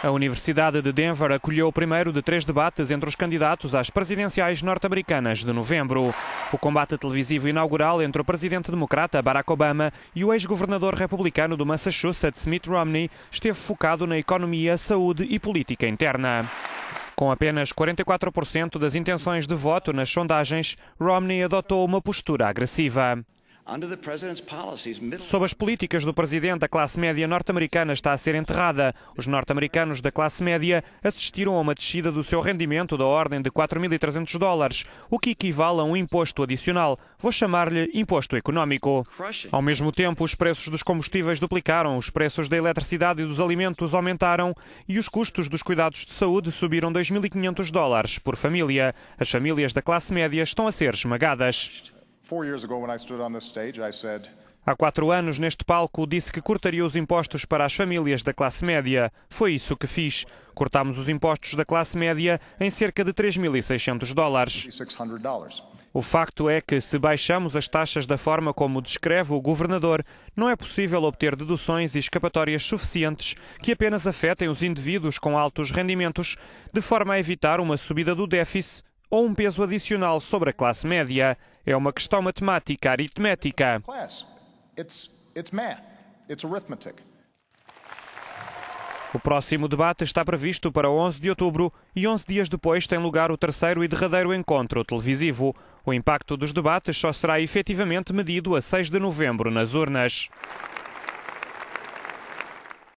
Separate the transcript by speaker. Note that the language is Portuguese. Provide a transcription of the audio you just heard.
Speaker 1: A Universidade de Denver acolheu o primeiro de três debates entre os candidatos às presidenciais norte-americanas de novembro. O combate televisivo inaugural entre o presidente democrata Barack Obama e o ex-governador republicano do Massachusetts, Mitt Romney, esteve focado na economia, saúde e política interna. Com apenas 44% das intenções de voto nas sondagens, Romney adotou uma postura agressiva. Sob as políticas do presidente, a classe média norte-americana está a ser enterrada. Os norte-americanos da classe média assistiram a uma descida do seu rendimento da ordem de 4.300 dólares, o que equivale a um imposto adicional. Vou chamar-lhe imposto económico. Ao mesmo tempo, os preços dos combustíveis duplicaram, os preços da eletricidade e dos alimentos aumentaram e os custos dos cuidados de saúde subiram 2.500 dólares por família. As famílias da classe média estão a ser esmagadas. Há quatro anos, neste palco, disse que cortaria os impostos para as famílias da classe média. Foi isso que fiz. Cortámos os impostos da classe média em cerca de 3.600 dólares. O facto é que, se baixamos as taxas da forma como descreve o governador, não é possível obter deduções e escapatórias suficientes que apenas afetem os indivíduos com altos rendimentos, de forma a evitar uma subida do déficit ou um peso adicional sobre a classe média. É uma questão matemática aritmética. O próximo debate está previsto para 11 de outubro e 11 dias depois tem lugar o terceiro e derradeiro encontro televisivo. O impacto dos debates só será efetivamente medido a 6 de novembro nas urnas.